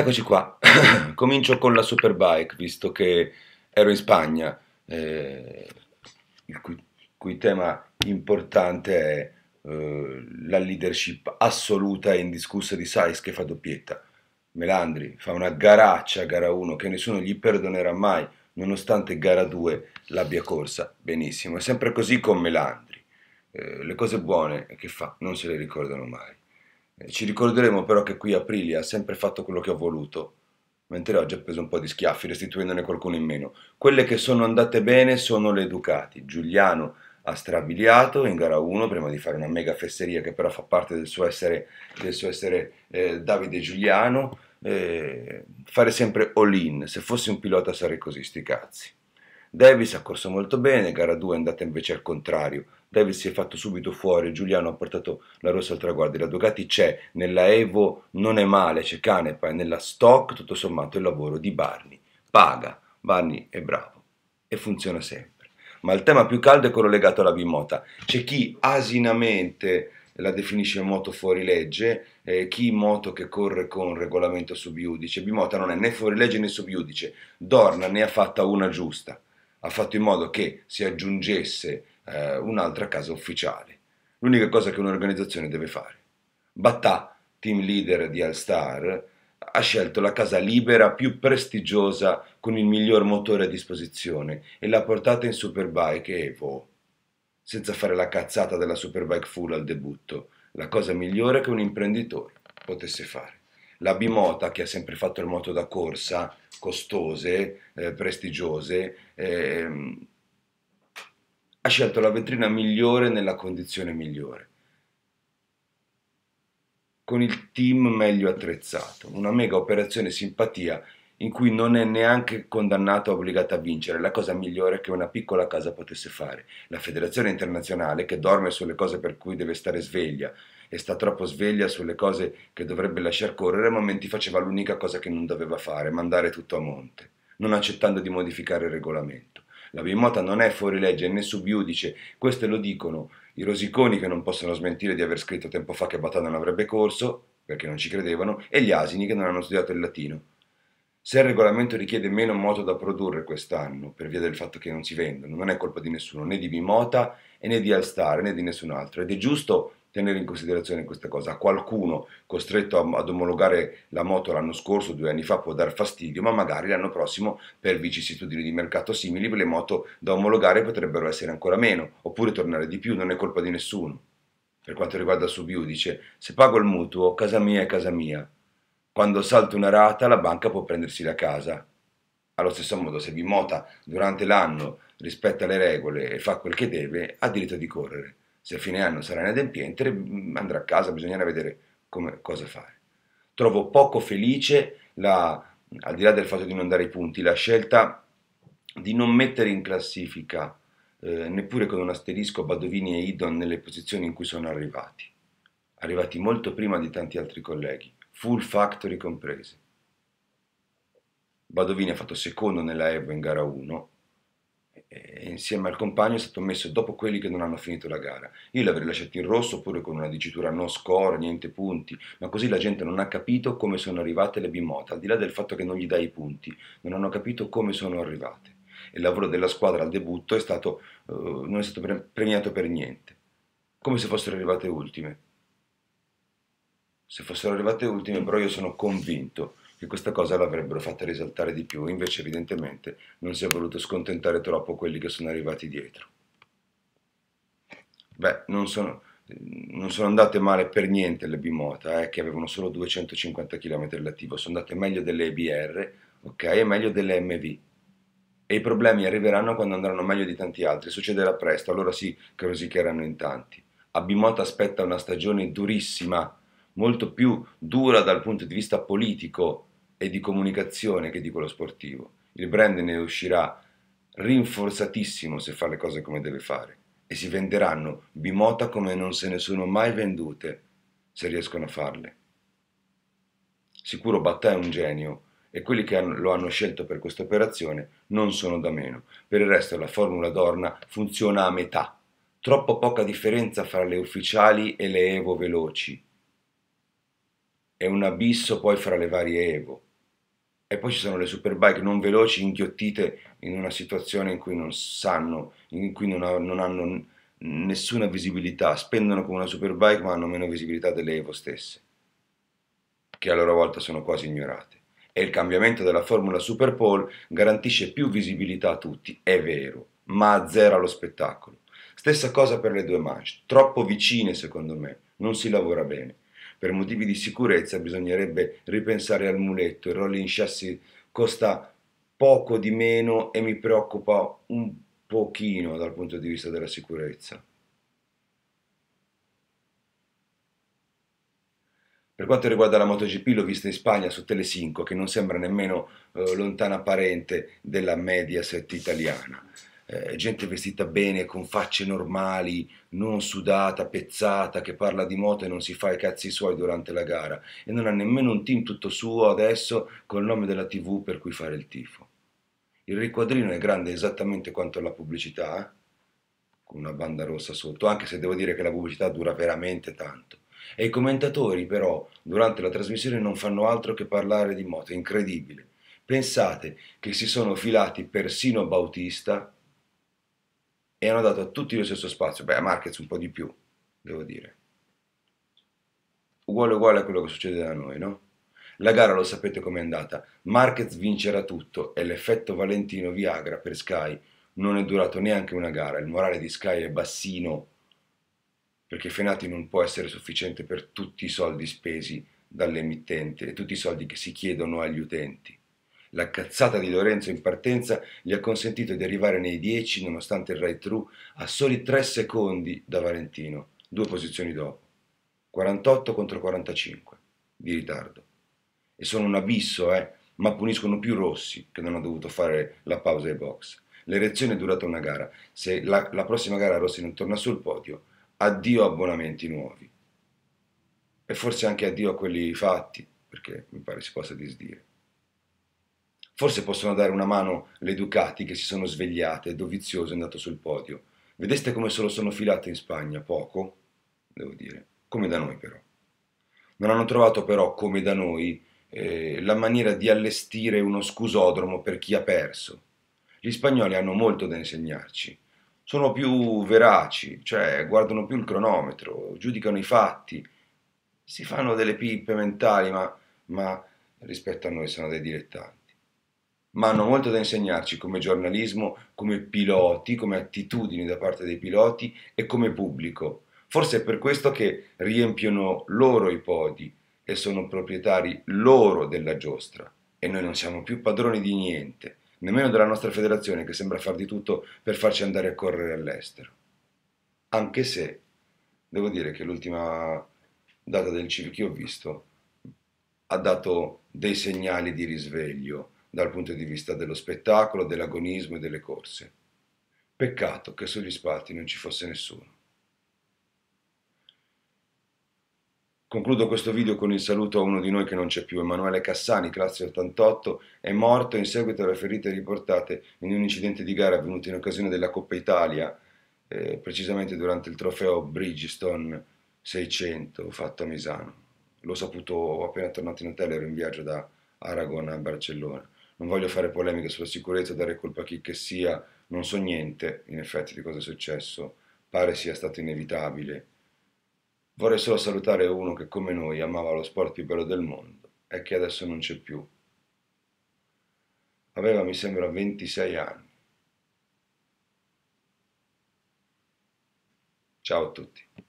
Eccoci qua, comincio con la Superbike, visto che ero in Spagna, eh, il cui, cui, tema importante è eh, la leadership assoluta e indiscussa di Sainz che fa doppietta. Melandri fa una garaccia a gara 1 che nessuno gli perdonerà mai, nonostante gara 2 l'abbia corsa benissimo. È sempre così con Melandri, eh, le cose buone che fa non se le ricordano mai. Ci ricorderemo però che qui Aprilia ha sempre fatto quello che ha voluto, mentre oggi ha preso un po' di schiaffi, restituendone qualcuno in meno. Quelle che sono andate bene sono le Ducati. Giuliano ha strabiliato in gara 1 prima di fare una mega fesseria che però fa parte del suo essere, del suo essere eh, Davide Giuliano. Eh, fare sempre all-in, se fossi un pilota sarei così, sti cazzi. Davis ha corso molto bene, gara 2 è andata invece al contrario. Davis si è fatto subito fuori, Giuliano ha portato la rossa al traguardo. La Ducati c'è, nella Evo non è male, c'è Canepa e nella Stock tutto sommato il lavoro di Barney. Paga, Barney è bravo e funziona sempre. Ma il tema più caldo è quello legato alla bimota. C'è chi asinamente la definisce moto fuorilegge, eh, chi moto che corre con regolamento subiudice. Bimota non è né fuorilegge né subiudice, Dorna ne ha fatta una giusta ha fatto in modo che si aggiungesse eh, un'altra casa ufficiale. L'unica cosa che un'organizzazione deve fare. Battà, team leader di All-Star, ha scelto la casa libera più prestigiosa con il miglior motore a disposizione e l'ha portata in Superbike Evo, senza fare la cazzata della Superbike full al debutto, la cosa migliore che un imprenditore potesse fare la Bimota che ha sempre fatto il moto da corsa, costose, eh, prestigiose, eh, ha scelto la vetrina migliore nella condizione migliore, con il team meglio attrezzato, una mega operazione simpatia in cui non è neanche condannata o obbligata a vincere, la cosa migliore che una piccola casa potesse fare. La federazione internazionale, che dorme sulle cose per cui deve stare sveglia, e sta troppo sveglia sulle cose che dovrebbe lasciar correre, a momenti faceva l'unica cosa che non doveva fare, mandare tutto a monte, non accettando di modificare il regolamento. La bimota non è fuori legge né subiudice, queste lo dicono i rosiconi che non possono smentire di aver scritto tempo fa che Batata non avrebbe corso, perché non ci credevano, e gli asini che non hanno studiato il latino. Se il regolamento richiede meno moto da produrre quest'anno, per via del fatto che non si vendono, non è colpa di nessuno, né di Bimota né di Alstar né di nessun altro, ed è giusto tenere in considerazione questa cosa. qualcuno costretto ad omologare la moto l'anno scorso, due anni fa, può dar fastidio, ma magari l'anno prossimo, per vicissitudini di mercato simili, le moto da omologare potrebbero essere ancora meno, oppure tornare di più, non è colpa di nessuno. Per quanto riguarda Subiu, dice, se pago il mutuo, casa mia è casa mia. Quando salto una rata, la banca può prendersi la casa. Allo stesso modo, se Bimota durante l'anno rispetta le regole e fa quel che deve, ha diritto di correre. Se a fine anno sarà inadempiente, mm, andrà a casa, bisognerà vedere come, cosa fare. Trovo poco felice, la, al di là del fatto di non dare i punti, la scelta di non mettere in classifica eh, neppure con un asterisco Badovini e Idon nelle posizioni in cui sono arrivati, arrivati molto prima di tanti altri colleghi, full factory compresi. Badovini ha fatto secondo nella Evo in gara 1, eh, insieme al compagno è stato messo dopo quelli che non hanno finito la gara. Io l'avrei lasciato in rosso oppure con una dicitura no score, niente punti, ma così la gente non ha capito come sono arrivate le bimoto, al di là del fatto che non gli dai i punti, non hanno capito come sono arrivate. E Il lavoro della squadra al debutto è stato, eh, non è stato pre premiato per niente, come se fossero arrivate ultime. Se fossero arrivate ultime, però io sono convinto che questa cosa l'avrebbero fatta risaltare di più, invece evidentemente non si è voluto scontentare troppo quelli che sono arrivati dietro. Beh, non sono, non sono andate male per niente le bimota, eh, che avevano solo 250 km all'attivo, sono andate meglio delle EBR, ok, e meglio delle MV. E i problemi arriveranno quando andranno meglio di tanti altri, succederà presto, allora sì che rosicheranno in tanti. A Bimota aspetta una stagione durissima, molto più dura dal punto di vista politico, e di comunicazione che di quello sportivo. Il brand ne uscirà rinforzatissimo se fa le cose come deve fare e si venderanno bimota come non se ne sono mai vendute se riescono a farle. Sicuro Battà è un genio e quelli che lo hanno scelto per questa operazione non sono da meno. Per il resto la formula Dorna funziona a metà. Troppo poca differenza fra le ufficiali e le Evo veloci. È un abisso poi fra le varie Evo e poi ci sono le superbike non veloci, inghiottite in una situazione in cui non sanno, in cui non, ha, non hanno nessuna visibilità, spendono come una superbike ma hanno meno visibilità delle Evo stesse, che a loro volta sono quasi ignorate. E il cambiamento della formula Superpole garantisce più visibilità a tutti, è vero, ma azzera lo spettacolo. Stessa cosa per le due manche, troppo vicine secondo me, non si lavora bene. Per motivi di sicurezza bisognerebbe ripensare al muletto, il rolling chassis costa poco di meno e mi preoccupa un pochino dal punto di vista della sicurezza. Per quanto riguarda la MotoGP l'ho vista in Spagna su Tele5 che non sembra nemmeno eh, lontana parente della Mediaset italiana eh, gente vestita bene, con facce normali, non sudata, pezzata, che parla di moto e non si fa i cazzi suoi durante la gara e non ha nemmeno un team tutto suo adesso col nome della TV per cui fare il tifo. Il riquadrino è grande esattamente quanto la pubblicità, eh? con una banda rossa sotto, anche se devo dire che la pubblicità dura veramente tanto. E i commentatori però durante la trasmissione non fanno altro che parlare di moto, è incredibile. Pensate che si sono filati persino Bautista e hanno dato a tutti lo stesso spazio, beh a Marquez un po' di più, devo dire. Uguale uguale a quello che succede da noi, no? La gara lo sapete com'è andata, Marquez vincerà tutto e l'effetto Valentino Viagra per Sky non è durato neanche una gara, il morale di Sky è bassino perché Fenati non può essere sufficiente per tutti i soldi spesi dall'emittente e tutti i soldi che si chiedono agli utenti. La cazzata di Lorenzo in partenza gli ha consentito di arrivare nei 10, nonostante il right-through, a soli 3 secondi da Valentino, due posizioni dopo. 48 contro 45 di ritardo. E sono un abisso, eh, ma puniscono più Rossi, che non ha dovuto fare la pausa ai box. L'erezione è durata una gara. Se la, la prossima gara Rossi non torna sul podio, addio abbonamenti nuovi. E forse anche addio a quelli fatti, perché mi pare si possa disdire. Forse possono dare una mano le Ducati che si sono svegliate Dovizioso è andato sul podio. Vedeste come solo sono filate in Spagna? Poco, devo dire, come da noi però. Non hanno trovato però, come da noi, eh, la maniera di allestire uno scusodromo per chi ha perso. Gli spagnoli hanno molto da insegnarci. Sono più veraci, cioè guardano più il cronometro, giudicano i fatti, si fanno delle pippe mentali, ma, ma rispetto a noi sono dei dilettanti ma hanno molto da insegnarci come giornalismo, come piloti, come attitudini da parte dei piloti e come pubblico. Forse è per questo che riempiono loro i podi e sono proprietari loro della giostra e noi non siamo più padroni di niente, nemmeno della nostra federazione che sembra far di tutto per farci andare a correre all'estero. Anche se devo dire che l'ultima data del CIV che ho visto ha dato dei segnali di risveglio dal punto di vista dello spettacolo, dell'agonismo e delle corse. Peccato che sugli spalti non ci fosse nessuno. Concludo questo video con il saluto a uno di noi che non c'è più, Emanuele Cassani, classe 88, è morto in seguito alle ferite riportate in un incidente di gara avvenuto in occasione della Coppa Italia, eh, precisamente durante il trofeo Bridgestone 600 fatto a Misano. L'ho saputo appena tornato in hotel, ero in viaggio da Aragona a Barcellona non voglio fare polemiche sulla sicurezza, dare colpa a chi che sia, non so niente in effetti di cosa è successo, pare sia stato inevitabile. Vorrei solo salutare uno che come noi amava lo sport più bello del mondo e che adesso non c'è più. Aveva, mi sembra, 26 anni. Ciao a tutti.